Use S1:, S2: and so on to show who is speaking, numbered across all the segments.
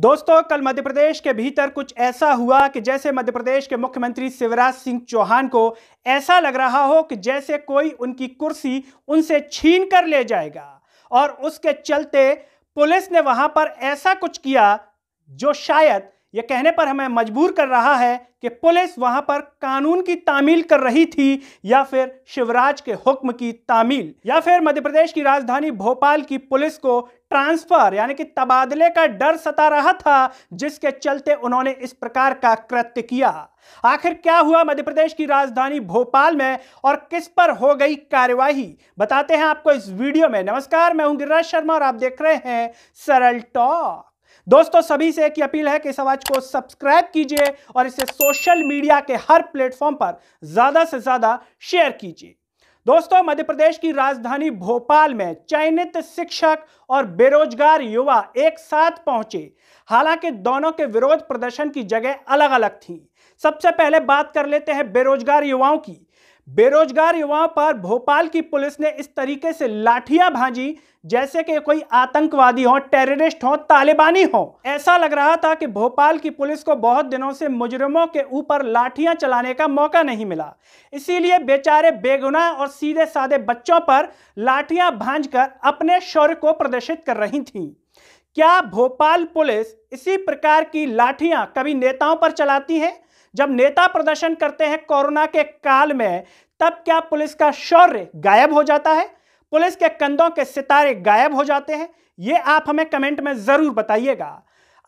S1: दोस्तों कल मध्य प्रदेश के भीतर कुछ ऐसा हुआ कि जैसे मध्य प्रदेश के मुख्यमंत्री शिवराज सिंह चौहान को ऐसा लग रहा हो कि जैसे कोई उनकी कुर्सी उनसे छीन कर ले जाएगा और उसके चलते पुलिस ने वहां पर ऐसा कुछ किया जो शायद यह कहने पर हमें मजबूर कर रहा है कि पुलिस वहां पर कानून की तामील कर रही थी या फिर शिवराज के हुक्म की तामील या फिर मध्य प्रदेश की राजधानी भोपाल की पुलिस को ट्रांसफर यानी कि तबादले का डर सता रहा था जिसके चलते उन्होंने इस प्रकार का कृत्य किया आखिर क्या हुआ मध्य प्रदेश की राजधानी भोपाल में और किस पर हो गई कार्यवाही बताते हैं आपको इस वीडियो में नमस्कार मैं हूं गिरिराज शर्मा और आप देख रहे हैं सरल टॉक दोस्तों सभी से एक अपील है कि इस आवाज को सब्सक्राइब कीजिए और इसे सोशल मीडिया के हर प्लेटफॉर्म पर ज्यादा से ज्यादा शेयर कीजिए दोस्तों मध्य प्रदेश की राजधानी भोपाल में चयनित शिक्षक और बेरोजगार युवा एक साथ पहुंचे हालांकि दोनों के विरोध प्रदर्शन की जगह अलग अलग थी सबसे पहले बात कर लेते हैं बेरोजगार युवाओं की बेरोजगार युवाओं पर भोपाल की पुलिस ने इस तरीके से लाठियां भांजी जैसे कि कोई आतंकवादी हो टेररिस्ट हो तालिबानी हो ऐसा लग रहा था कि भोपाल की पुलिस को बहुत दिनों से मुजरिमों के ऊपर लाठियां चलाने का मौका नहीं मिला इसीलिए बेचारे बेगुनाह और सीधे साधे बच्चों पर लाठियां कर अपने शौर्य को प्रदर्शित कर रही थी क्या भोपाल पुलिस इसी प्रकार की लाठियां कभी नेताओं पर चलाती है जब नेता प्रदर्शन करते हैं कोरोना के काल में तब क्या पुलिस का शौर्य गायब हो जाता है पुलिस के कंधों के सितारे गायब हो जाते हैं ये आप हमें कमेंट में ज़रूर बताइएगा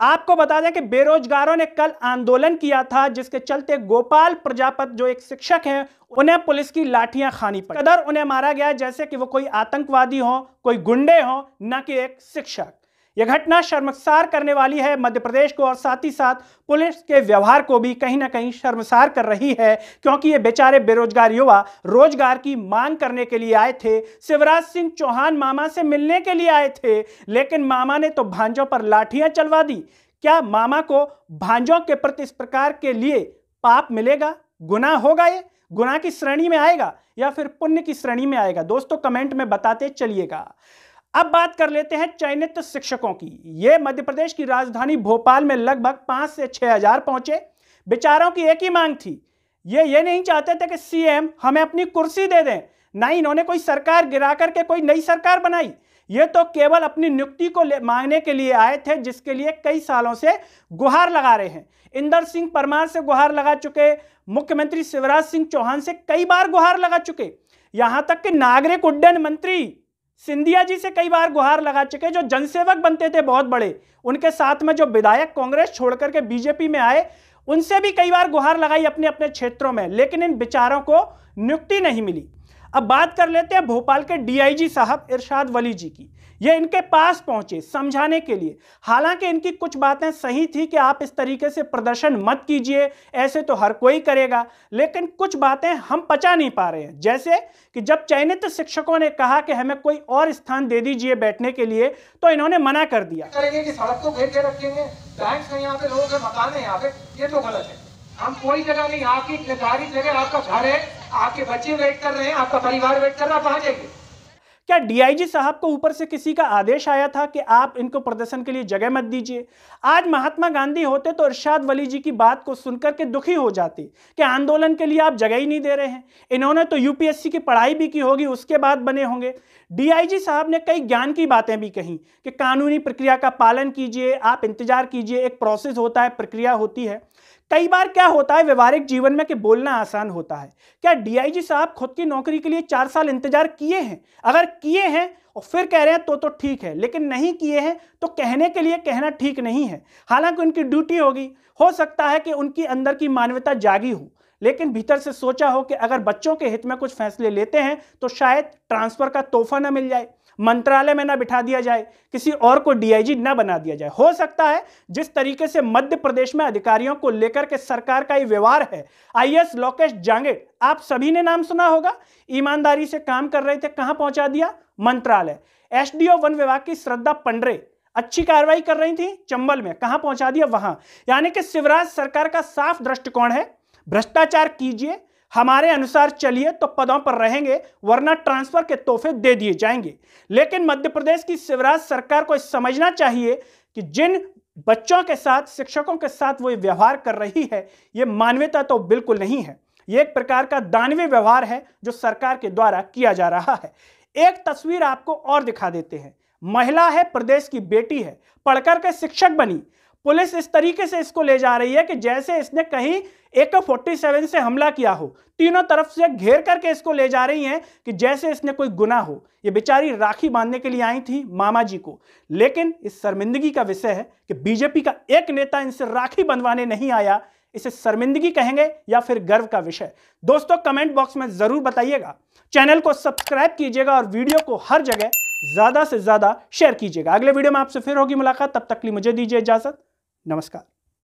S1: आपको बता दें कि बेरोजगारों ने कल आंदोलन किया था जिसके चलते गोपाल प्रजापत जो एक शिक्षक हैं उन्हें पुलिस की लाठियां खानी पड़ी कदर उन्हें मारा गया जैसे कि वो कोई आतंकवादी हो कोई गुंडे हो ना कि एक शिक्षक यह घटना शर्मसार करने वाली है मध्य प्रदेश को और साथ ही साथ पुलिस के व्यवहार को भी कहीं ना कहीं शर्मसार कर रही है क्योंकि ये बेचारे बेरोजगार युवा रोजगार की मांग करने के लिए आए थे शिवराज सिंह चौहान मामा से मिलने के लिए आए थे लेकिन मामा ने तो भांजों पर लाठियां चलवा दी क्या मामा को भांजों के प्रति इस प्रकार के लिए पाप मिलेगा गुना होगा ये गुना की श्रेणी में आएगा या फिर पुण्य की श्रेणी में आएगा दोस्तों कमेंट में बताते चलिएगा अब बात कर लेते हैं चयनित शिक्षकों की ये मध्य प्रदेश की राजधानी भोपाल में लगभग पांच से छह हजार पहुंचे बेचारों की एक ही मांग थी ये ये नहीं चाहते थे कि सीएम हमें अपनी कुर्सी दे दें ना इन्होंने कोई सरकार गिरा करके कोई नई सरकार बनाई ये तो केवल अपनी नियुक्ति को मांगने के लिए आए थे जिसके लिए कई सालों से गुहार लगा रहे हैं इंदर सिंह परमार से गुहार लगा चुके मुख्यमंत्री शिवराज सिंह चौहान से कई बार गुहार लगा चुके यहाँ तक कि नागरिक उड्डयन मंत्री सिंधिया जी से कई बार गुहार लगा चुके जो जनसेवक बनते थे बहुत बड़े उनके साथ में जो विधायक कांग्रेस छोड़कर के बीजेपी में आए उनसे भी कई बार गुहार लगाई अपने अपने क्षेत्रों में लेकिन इन विचारों को नियुक्ति नहीं मिली अब बात कर लेते हैं भोपाल के डीआईजी साहब इरशाद वली जी की ये इनके पास पहुंचे समझाने के लिए हालांकि इनकी कुछ बातें सही थी कि आप इस तरीके से प्रदर्शन मत कीजिए ऐसे तो हर कोई करेगा लेकिन कुछ बातें हम पचा नहीं पा रहे हैं जैसे कि जब चयनित शिक्षकों ने कहा कि हमें कोई और स्थान दे दीजिए बैठने के लिए तो इन्होंने मना कर दिया करेंगे कि सड़क तो घेर के रखेंगे बैंक है यहाँ पे लोगों के मकान है यहाँ पे ये तो गलत है हम कोई जगह नहीं आपकी निर्धारित जगह आपका घर है आपके बच्चे वेट कर रहे हैं आपका परिवार वेट कर रहा है आप आ जाएंगे क्या डीआईजी साहब को ऊपर से किसी का आदेश आया था कि आप इनको प्रदर्शन के लिए जगह मत दीजिए आज महात्मा गांधी होते तो इरशाद वली जी की बात को सुनकर के दुखी हो जाती कि आंदोलन के लिए आप जगह ही नहीं दे रहे हैं इन्होंने तो यूपीएससी की पढ़ाई भी की होगी उसके बाद बने होंगे डीआईजी साहब ने कई ज्ञान की बातें भी कही कि कानूनी प्रक्रिया का पालन कीजिए आप इंतजार कीजिए एक प्रोसेस होता है प्रक्रिया होती है कई बार क्या होता है व्यवहारिक जीवन में कि बोलना आसान होता है क्या डीआईजी साहब खुद की नौकरी के लिए चार साल इंतजार किए हैं अगर किए हैं और फिर कह रहे हैं तो तो ठीक है लेकिन नहीं किए हैं तो कहने के लिए कहना ठीक नहीं है हालांकि उनकी ड्यूटी होगी हो सकता है कि उनकी अंदर की मानवता जागी हो लेकिन भीतर से सोचा हो कि अगर बच्चों के हित में कुछ फैसले लेते हैं तो शायद ट्रांसफर का तोहफा ना मिल जाए मंत्रालय में ना बिठा दिया जाए किसी और को डीआईजी ना बना दिया जाए हो सकता है जिस तरीके से मध्य प्रदेश में अधिकारियों को लेकर के सरकार का ही व्यवहार है आईएएस लोकेश जांगेड़ आप सभी ने नाम सुना होगा ईमानदारी से काम कर रहे थे कहां पहुंचा दिया मंत्रालय एसडीओ वन विभाग की श्रद्धा पंडरे अच्छी कार्रवाई कर रही थी चंबल में कहां पहुंचा दिया वहां यानी कि शिवराज सरकार का साफ दृष्टिकोण है भ्रष्टाचार कीजिए हमारे अनुसार चलिए तो पदों पर रहेंगे वरना ट्रांसफर के तोहफे दे दिए जाएंगे लेकिन मध्य प्रदेश की शिवराज सरकार को समझना चाहिए कि जिन बच्चों के साथ शिक्षकों के साथ वो व्यवहार कर रही है ये मानवीयता तो बिल्कुल नहीं है ये एक प्रकार का दानवीय व्यवहार है जो सरकार के द्वारा किया जा रहा है एक तस्वीर आपको और दिखा देते हैं महिला है प्रदेश की बेटी है पढ़कर के शिक्षक बनी पुलिस इस तरीके से इसको ले जा रही है कि जैसे इसने कहीं एक फोर्टी सेवन से हमला किया हो तीनों तरफ से घेर करके इसको ले जा रही हैं कि जैसे इसने कोई गुना हो ये बेचारी राखी बांधने के लिए आई थी मामा जी को लेकिन इस शर्मिंदगी का विषय है कि बीजेपी का एक नेता इनसे राखी बंधवाने नहीं आया इसे शर्मिंदगी कहेंगे या फिर गर्व का विषय दोस्तों कमेंट बॉक्स में ज़रूर बताइएगा चैनल को सब्सक्राइब कीजिएगा और वीडियो को हर जगह ज़्यादा से ज़्यादा शेयर कीजिएगा अगले वीडियो में आपसे फिर होगी मुलाकात तब तक लिए मुझे दीजिए इजाज़त नमस्कार